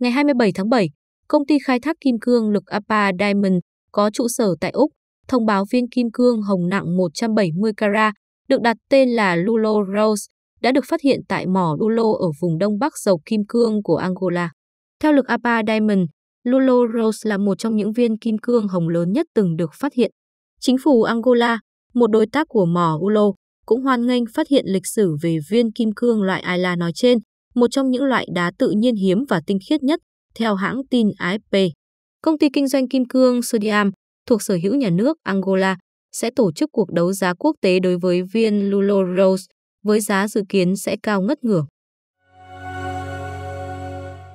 Ngày 27 tháng 7, công ty khai thác kim cương Lực Apa Diamond có trụ sở tại Úc thông báo viên kim cương hồng nặng 170 carat được đặt tên là Lulo Rose đã được phát hiện tại mỏ Lulo ở vùng đông bắc dầu kim cương của Angola. Theo lực APA Diamond, Lulo Rose là một trong những viên kim cương hồng lớn nhất từng được phát hiện. Chính phủ Angola, một đối tác của mỏ Ulo, cũng hoan nghênh phát hiện lịch sử về viên kim cương loại Ayla nói trên, một trong những loại đá tự nhiên hiếm và tinh khiết nhất, theo hãng tin AFP. Công ty kinh doanh kim cương Sodiam thuộc sở hữu nhà nước Angola sẽ tổ chức cuộc đấu giá quốc tế đối với viên lulo rose với giá dự kiến sẽ cao ngất ngưỡng.